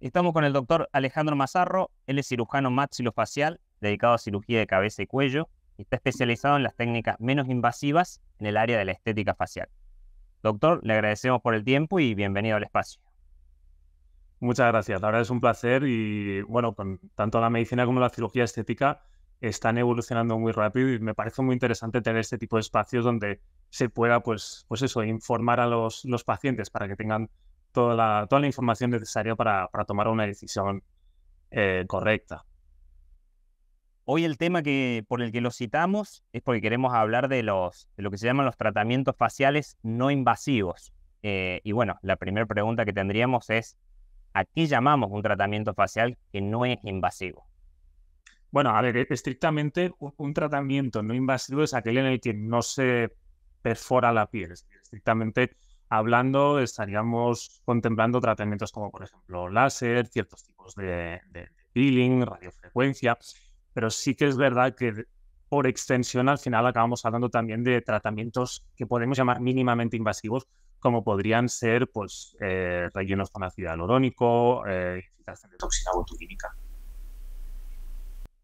Estamos con el doctor Alejandro Mazarro, él es cirujano maxilofacial, dedicado a cirugía de cabeza y cuello, y está especializado en las técnicas menos invasivas en el área de la estética facial. Doctor, le agradecemos por el tiempo y bienvenido al espacio. Muchas gracias, la verdad es un placer y bueno, con tanto la medicina como la cirugía estética están evolucionando muy rápido y me parece muy interesante tener este tipo de espacios donde se pueda, pues, pues eso, informar a los, los pacientes para que tengan toda la, información necesaria para, tomar una decisión eh, correcta. Hoy el tema que, por el que lo citamos es porque queremos hablar de, los, lo que se llaman los tratamientos faciales no invasivos. Eh, y bueno, la primera pregunta que tendríamos es, ¿a qué llamamos un tratamiento facial que no es invasivo? Bueno, a ver, e, estrictamente un tratamiento no invasivo es aquel en el que no se perfora la piel. Estrictamente hablando, estaríamos contemplando tratamientos como, por ejemplo, láser, ciertos tipos de, de, radiofrecuencia, pero sí que es verdad que por extensión al final acabamos hablando también de tratamientos que podemos llamar mínimamente invasivos, como podrían ser pues, eh, rellenos con ácido hialurónico, eh, de toxina botulínica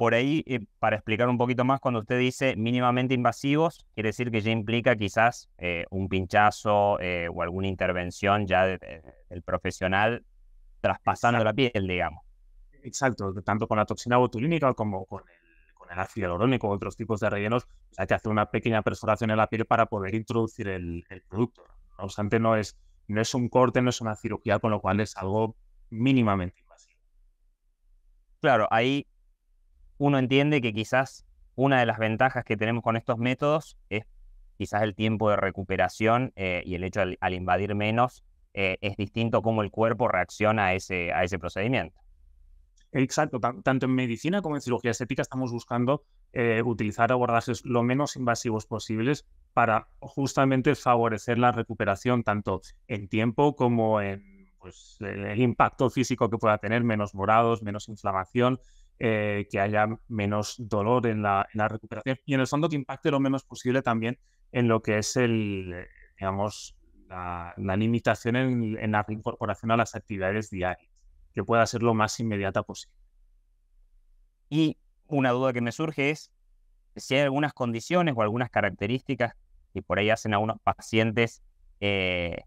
por ahí, eh, para explicar un poquito más, cuando usted dice mínimamente invasivos, quiere decir que ya implica quizás eh, un pinchazo eh, o alguna intervención ya del profesional traspasando la piel, digamos. Exacto, tanto con la toxina botulínica como con el, con ácido hialurónico o otros tipos de rellenos, hay que hacer una pequeña perforación en la piel para poder introducir el, producto. No obstante, no es, no es un corte, no es una cirugía, con lo cual es algo mínimamente invasivo. Claro, ahí uno entiende que quizás una de las ventajas que tenemos con estos métodos es quizás el tiempo de recuperación eh, y el hecho al, invadir menos eh, es distinto cómo el cuerpo reacciona a ese, a ese procedimiento. Exacto, tanto en medicina como en cirugía estética estamos buscando eh, utilizar abordajes lo menos invasivos posibles para justamente favorecer la recuperación tanto en tiempo como en pues, el impacto físico que pueda tener, menos morados, menos inflamación, eh, que haya menos dolor en la, recuperación y en el fondo que impacte lo menos posible también en lo que es el, eh, digamos, la, limitación en, la reincorporación a las actividades diarias, que pueda ser lo más inmediata posible. Y una duda que me surge es si hay algunas condiciones o algunas características que por ahí hacen a unos pacientes eh,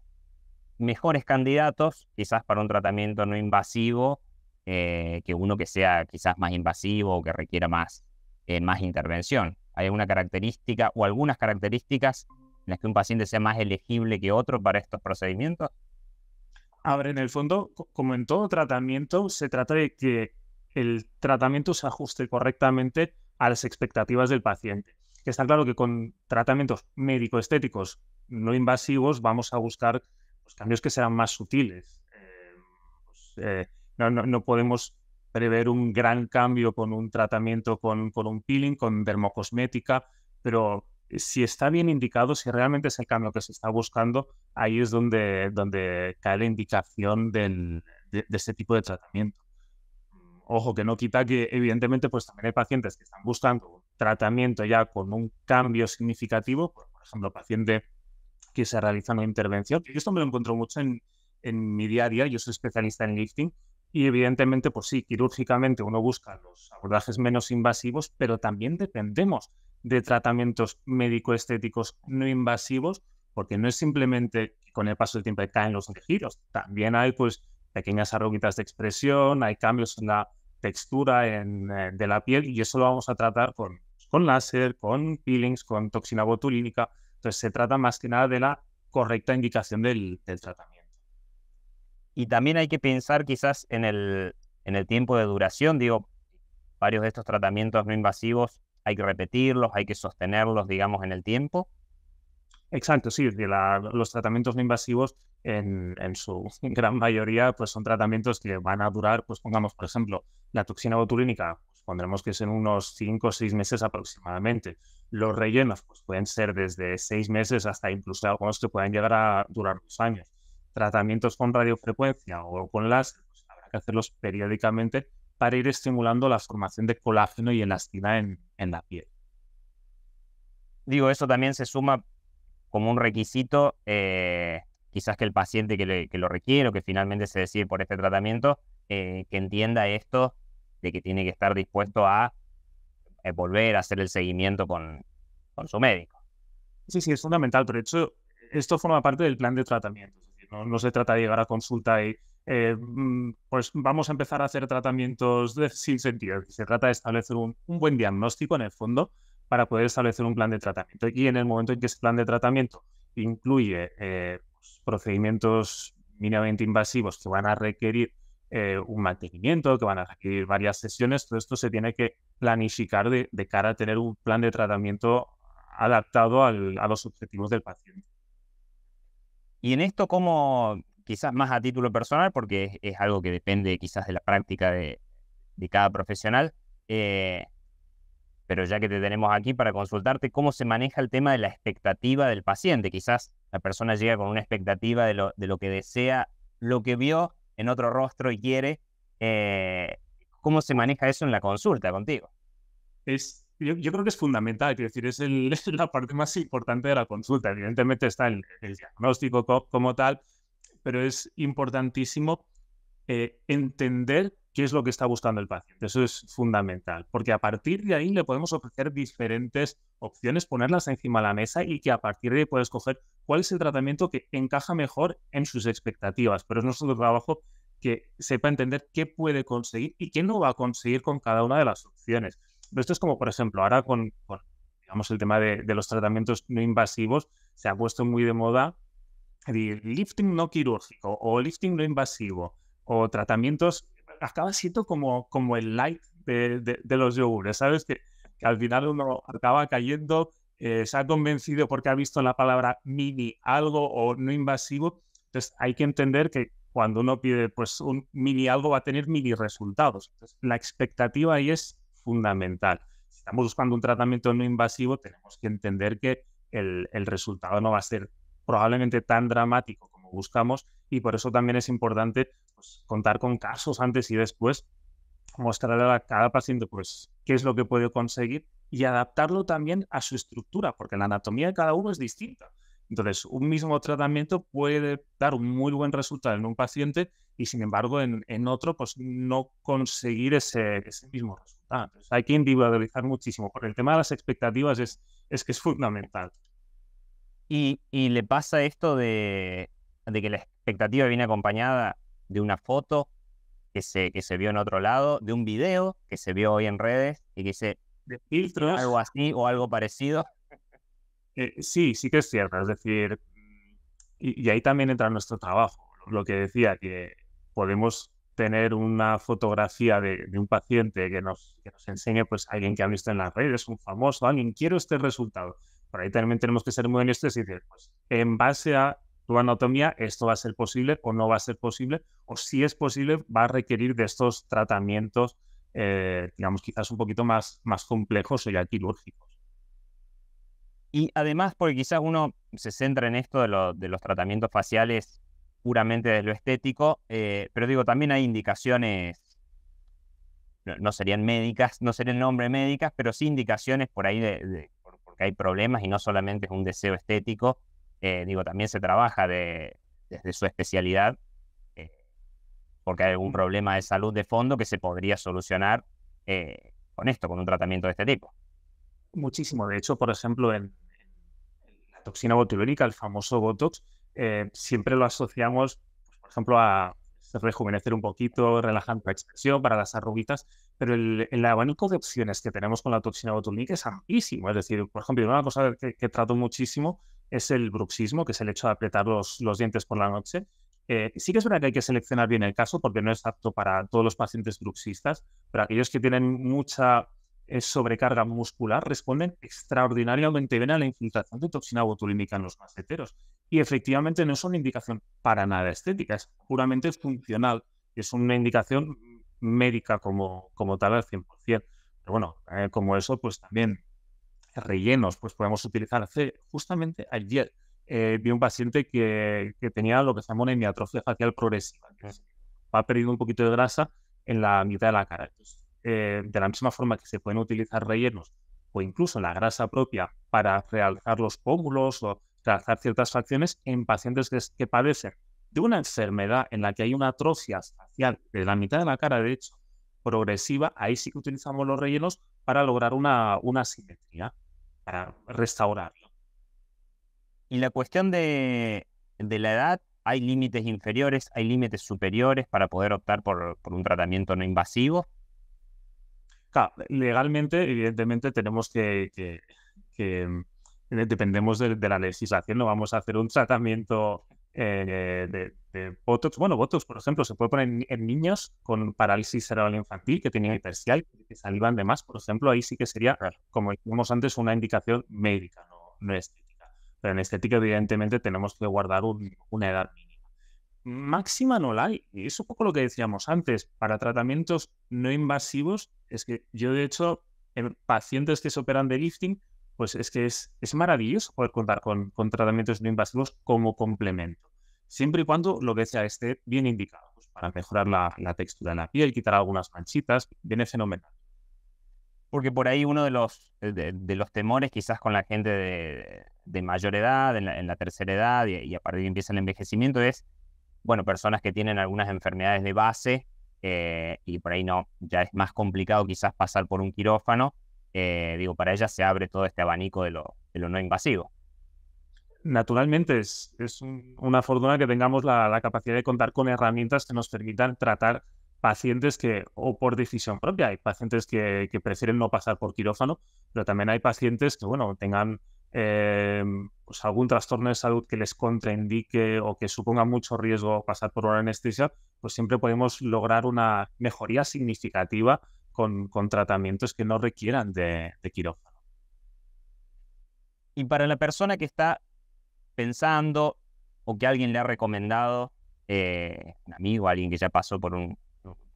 mejores candidatos, quizás para un tratamiento no invasivo eh, que uno que sea quizás más invasivo o que requiera más, eh, más intervención. ¿Hay alguna característica o algunas características en las que un paciente sea más elegible que otro para estos procedimientos? A ver, en el fondo, como en todo tratamiento, se trata de que el tratamiento se ajuste correctamente a las expectativas del paciente. Está claro que con tratamientos médico-estéticos no invasivos vamos a buscar los pues, cambios que sean más sutiles. Eh, pues, no, no, podemos prever un gran cambio con un tratamiento con, con un peeling, con dermocosmética, pero si está bien indicado, si realmente es el cambio que se está buscando, ahí es donde, donde cae la indicación de, este tipo de tratamiento. Ojo, que no quita que evidentemente pues también hay pacientes que están buscando un tratamiento ya con un cambio significativo, por ejemplo, paciente que se realiza una intervención. y esto me lo encuentro mucho en, en mi día a día, yo soy especialista en lifting, y evidentemente, pues sí, quirúrgicamente uno busca los abordajes menos invasivos, pero también dependemos de tratamientos médico-estéticos no invasivos, porque no es simplemente que con el paso del tiempo que caen los giros, también hay pues pequeñas arruguitas de expresión, hay cambios en la textura eh, de la piel y eso lo vamos a tratar con, con láser, con peelings, con toxina botulínica. Entonces se trata más que nada de la correcta indicación del tratamiento. Y también hay que pensar quizás en el, en el tiempo de duración, digo, varios de estos tratamientos no invasivos hay que repetirlos, hay que sostenerlos, digamos, en el tiempo. Exacto, sí, los tratamientos no invasivos en, su gran mayoría pues son tratamientos que van a durar, pues pongamos, por ejemplo, la toxina botulínica, pues, pondremos que es en unos 5 o 6 meses aproximadamente. Los rellenos pues, pueden ser desde 6 meses hasta incluso algunos que pueden llegar a durar dos años tratamientos con radiofrecuencia o con las, pues habrá que hacerlos periódicamente para ir estimulando la formación de colágeno y elastina en, en la piel. Digo, eso también se suma como un requisito, eh, quizás que el paciente que, lo requiere o que finalmente se decide por este tratamiento, eh, que entienda esto de que tiene que estar dispuesto a eh, volver a hacer el seguimiento con, con su médico. Sí, sí, es fundamental, pero de hecho esto forma parte del plan de tratamiento no, se trata de llegar a consulta y eh, mm, pues vamos a empezar a hacer tratamientos de, sin sentido. Se trata de establecer un, buen diagnóstico en el fondo para poder establecer un plan de tratamiento. Y en el momento en que ese plan de tratamiento incluye eh, pues, procedimientos mínimamente invasivos que van a requerir eh, un mantenimiento, que van a requerir varias sesiones, todo esto se tiene que planificar de, cara a tener un plan de tratamiento adaptado a los objetivos del paciente. Y en esto, como quizás más a título personal, porque es, algo que depende quizás de la práctica de, cada profesional, eh, pero ya que te tenemos aquí para consultarte, ¿cómo se maneja el tema de la expectativa del paciente? Quizás la persona llega con una expectativa de lo, de lo que desea, lo que vio en otro rostro y quiere. Eh, ¿Cómo se maneja eso en la consulta contigo? Es yo, creo que es fundamental, quiero decir, es, la parte más importante de la consulta. Evidentemente está el, diagnóstico como tal, pero es importantísimo eh, entender qué es lo que está buscando el paciente. Eso es fundamental, porque a partir de ahí le podemos ofrecer diferentes opciones, ponerlas encima de la mesa y que a partir de ahí pueda escoger cuál es el tratamiento que encaja mejor en sus expectativas. Pero es nuestro trabajo que sepa entender qué puede conseguir y qué no va a conseguir con cada una de las opciones esto es como, por ejemplo, ahora con, digamos, el tema de, los tratamientos no invasivos, se ha puesto muy de moda el lifting no quirúrgico o lifting no invasivo o tratamientos, acaba siendo como, como el light de, los yogures, ¿sabes? Que, al final uno acaba cayendo, eh, se ha convencido porque ha visto la palabra mini algo o no invasivo, entonces hay que entender que cuando uno pide pues un mini algo va a tener mini resultados. Entonces, la expectativa ahí es fundamental. Si estamos buscando un tratamiento no invasivo, tenemos que entender que el, resultado no va a ser probablemente tan dramático como buscamos y por eso también es importante pues, contar con casos antes y después, mostrarle a cada paciente pues, qué es lo que puede conseguir y adaptarlo también a su estructura, porque la anatomía de cada uno es distinta. Entonces, un mismo tratamiento puede dar un muy buen resultado en un paciente y, sin embargo, en, en otro, pues no conseguir ese, ese mismo resultado. Ah, pues hay que individualizar muchísimo, porque el tema de las expectativas es, es que es fundamental. Y, y le pasa esto de, de, que la expectativa viene acompañada de una foto que se, que se vio en otro lado, de un video que se vio hoy en redes y que dice de algo así o algo parecido. Eh, sí, sí que es cierto. Es decir, y, y ahí también entra nuestro trabajo. Lo que decía, que podemos tener una fotografía de, un paciente que nos, que nos enseñe pues alguien que ha visto en las redes, un famoso, alguien, quiero este resultado. Por ahí también tenemos que ser muy honestos y decir, pues en base a tu anatomía, esto va a ser posible o no va a ser posible, o si es posible, va a requerir de estos tratamientos, eh, digamos, quizás un poquito más, más complejos o ya quirúrgicos. Y además, porque quizás uno se centra en esto de, lo, de los tratamientos faciales puramente de lo estético, eh, pero digo, también hay indicaciones, no, serían médicas, no serían nombre médicas, pero sí indicaciones por ahí de, porque hay problemas y no solamente es un deseo estético, eh, digo, también se trabaja desde su especialidad, eh, porque hay algún mm. problema de salud de fondo que se podría solucionar con esto, con un tratamiento de este tipo. Muchísimo, de hecho, por ejemplo, en, la toxina botulínica, el famoso Botox, eh, siempre lo asociamos, pues, por ejemplo, a rejuvenecer un poquito, relajante la expresión, para las arruguitas, pero el, abanico de opciones que tenemos con la toxina botulínica es amplísimo. Es decir, por ejemplo, una cosa que, que, trato muchísimo es el bruxismo, que es el hecho de apretar los, los dientes por la noche. Eh, sí que es verdad que hay que seleccionar bien el caso porque no es apto para todos los pacientes bruxistas, pero aquellos que tienen mucha eh, sobrecarga muscular responden extraordinariamente bien a la infiltración de toxina botulínica en los maseteros y efectivamente no es una indicación para nada estética, es puramente funcional, es una indicación médica como, como tal al 100%. Pero bueno, eh, como eso, pues también rellenos, pues podemos utilizar. justamente ayer eh, vi un paciente que, que, tenía lo que se llama una hemiatrofia facial progresiva, que va perdiendo un poquito de grasa en la mitad de la cara. Eh, de la misma forma que se pueden utilizar rellenos o incluso la grasa propia para realzar los pómulos o trazar ciertas facciones en pacientes que, padecen de una enfermedad en la que hay una atrofia facial de la mitad de la cara, de hecho, progresiva, ahí sí que utilizamos los rellenos para lograr una, una simetría, para restaurarlo. Y la cuestión de, la edad, ¿hay límites inferiores, hay límites superiores para poder optar por, un tratamiento no invasivo? legalmente, evidentemente, tenemos que eh, dependemos de, la legislación, no vamos a hacer un tratamiento eh, de, de, Botox. Bueno, Botox, por ejemplo, se puede poner en, niños con parálisis cerebral infantil que tienen hipercial, que salivan de más, por ejemplo, ahí sí que sería, como decíamos antes, una indicación médica, no, estética. Pero en estética, evidentemente, tenemos que guardar una edad mínima. Máxima no hay. Y es un poco lo que decíamos antes. Para tratamientos no invasivos, es que yo, de hecho, en pacientes que se operan de lifting, pues es que es, es maravilloso poder contar con, con, tratamientos no invasivos como complemento, siempre y cuando lo que sea esté bien indicado, pues para mejorar la, la textura de la piel, quitar algunas manchitas, viene fenomenal. Porque por ahí uno de los, eh, de, los temores quizás con la gente de, de mayor edad, en la, tercera edad y, a partir de que empieza el envejecimiento es, bueno, personas que tienen algunas enfermedades de base eh, y por ahí no, ya es más complicado quizás pasar por un quirófano eh, digo, para ella se abre todo este abanico de lo, no invasivo. Naturalmente, es, una fortuna que tengamos la, capacidad de contar con herramientas que nos permitan tratar pacientes que, o por decisión propia, hay pacientes que, prefieren no pasar por quirófano, pero también hay pacientes que, bueno, tengan eh, pues algún trastorno de salud que les contraindique o que suponga mucho riesgo pasar por una anestesia, pues siempre podemos lograr una mejoría significativa con, tratamientos que no requieran de, quirófano. Y para la persona que está pensando o que alguien le ha recomendado, eh, un amigo, alguien que ya pasó por un,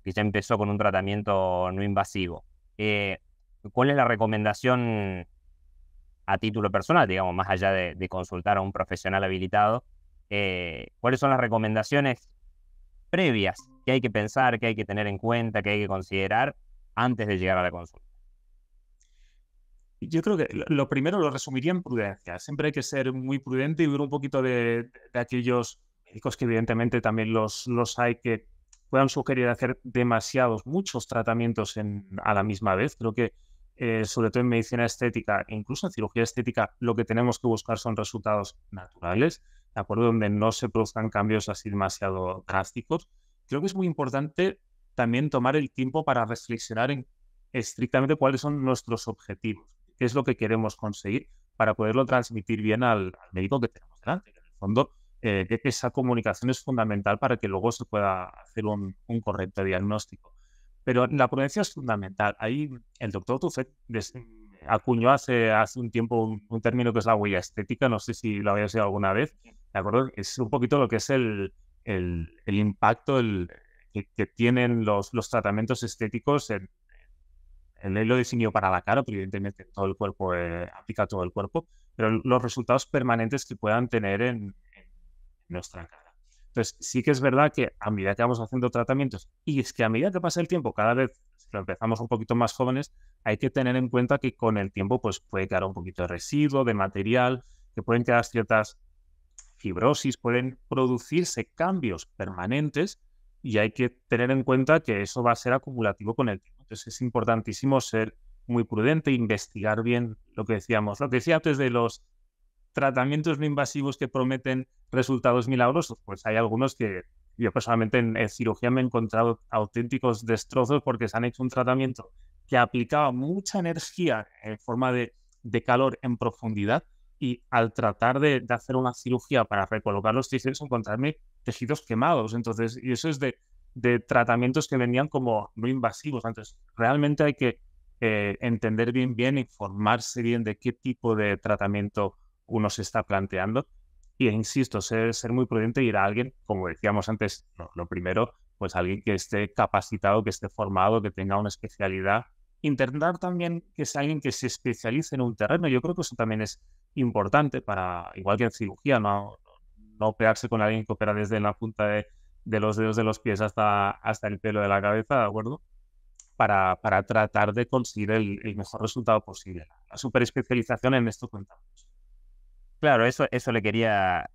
que ya empezó con un tratamiento no invasivo, eh, ¿cuál es la recomendación a título personal, digamos, más allá de, consultar a un profesional habilitado? Eh, ¿Cuáles son las recomendaciones previas que hay que pensar, que hay que tener en cuenta, que hay que considerar antes de llegar a la consulta? Yo creo que lo primero lo resumiría en prudencia. Siempre hay que ser muy prudente y ver un poquito de, aquellos médicos que evidentemente también los, los hay que puedan sugerir hacer demasiados, muchos tratamientos a la misma vez. Creo que eh, sobre todo en medicina estética e incluso en cirugía estética, lo que tenemos que buscar son resultados naturales, ¿de acuerdo? Donde no se produzcan cambios así demasiado drásticos. Creo que es muy importante también tomar el tiempo para reflexionar en estrictamente cuáles son nuestros objetivos, qué es lo que queremos conseguir para poderlo transmitir bien al, médico que tenemos delante. En el fondo, eh, e-, esa comunicación es fundamental para que luego se pueda hacer un, correcto diagnóstico. Pero la prudencia es fundamental. Ahí el doctor Tufet acuñó hace, hace un tiempo un, término que es la huella estética, no sé si lo había sido alguna vez, ¿de acuerdo? Es un poquito lo que es el, el, el impacto, el, que, tienen los, tratamientos estéticos en, el hilo diseñado para la cara, pero evidentemente todo el cuerpo, eh, aplica todo el cuerpo, pero los resultados permanentes que puedan tener en, nuestra cara. Entonces, sí que es verdad que a medida que vamos haciendo tratamientos, y es que a medida que pasa el tiempo, cada vez empezamos un poquito más jóvenes, hay que tener en cuenta que con el tiempo pues, puede quedar un poquito de residuo, de material, que pueden quedar ciertas fibrosis, pueden producirse cambios permanentes y hay que tener en cuenta que eso va a ser acumulativo con el tiempo. Entonces es importantísimo ser muy prudente, investigar bien lo que decíamos. Lo que decía antes de los tratamientos no invasivos que prometen resultados milagrosos, pues hay algunos que yo personalmente en, cirugía me he encontrado auténticos destrozos porque se han hecho un tratamiento que aplicaba mucha energía en forma de, calor en profundidad y al tratar de, hacer una cirugía para recolocar los tejidos encontrarme tejidos quemados. Entonces, y eso es de, tratamientos que venían como no invasivos. Entonces, realmente hay que eh, entender bien, bien, informarse bien de qué tipo de tratamiento uno se está planteando. Y e insisto, ser, ser muy prudente ir a alguien, como decíamos antes, lo primero, pues alguien que esté capacitado, que esté formado, que tenga una especialidad. Intentar también que sea alguien que se especialice en un terreno. Yo creo que eso también es importante para, igual que en cirugía, no, no operarse con alguien que opera desde la punta de, los dedos de los pies hasta, hasta el pelo de la cabeza, ¿de acuerdo? Para, tratar de conseguir el, mejor resultado posible. La superespecialización en esto contamos. Claro, eso, eso le, quería,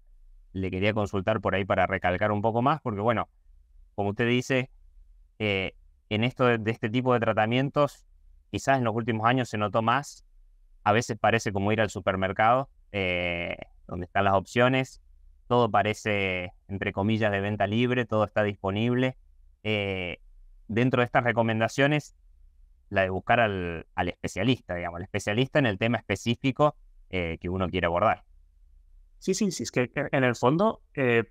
le quería consultar por ahí para recalcar un poco más, porque bueno, como usted dice, eh, en esto de, este tipo de tratamientos, quizás en los últimos años se notó más. A veces parece como ir al supermercado, eh, donde están las opciones, todo parece, entre comillas, de venta libre, todo está disponible. Eh, dentro de estas recomendaciones, la de buscar al, especialista, digamos, al especialista en el tema específico eh, que uno quiere abordar. Sí, sí, sí, es que en el fondo eh,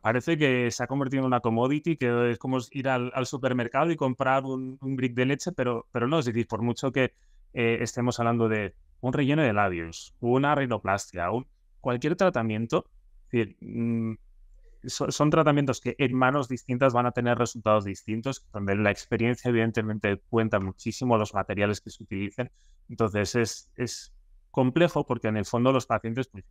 parece que se ha convertido en una commodity, que es como ir al, supermercado y comprar un, brick de leche, pero, pero no, es decir, por mucho que estemos hablando de un relleno de labios, una rinoplastia, cualquier tratamiento, es decir, mm, son, tratamientos que en manos distintas van a tener resultados distintos, donde la experiencia evidentemente cuenta muchísimo los materiales que se utilicen. Entonces es, complejo porque en el fondo los pacientes, pues,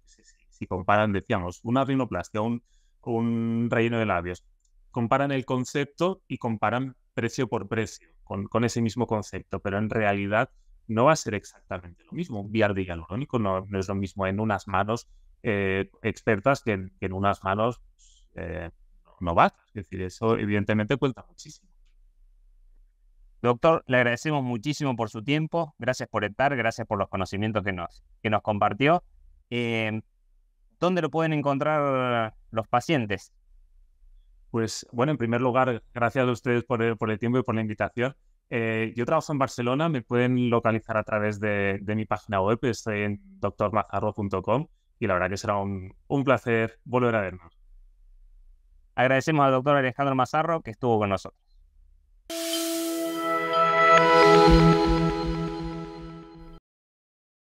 si, comparan, decíamos, una rinoplastia, un, un relleno de labios, comparan el concepto y comparan precio por precio con, ese mismo concepto, pero en realidad no va a ser exactamente lo mismo. Un viar de hialurónico no es lo mismo en unas manos eh, expertas que en, unas manos pues, eh, no va, Es decir, eso evidentemente cuenta muchísimo. Doctor, le agradecemos muchísimo por su tiempo, gracias por estar, gracias por los conocimientos que nos, que nos compartió. Eh, ¿Dónde lo pueden encontrar los pacientes? Pues bueno, en primer lugar, gracias a ustedes por el, por el tiempo y por la invitación. yo trabajo en Barcelona, me pueden localizar a través de, de mi página web, estoy en doctormazarro.com y la verdad que será un, placer volver a vernos. Agradecemos al doctor Alejandro Mazarro que estuvo con nosotros.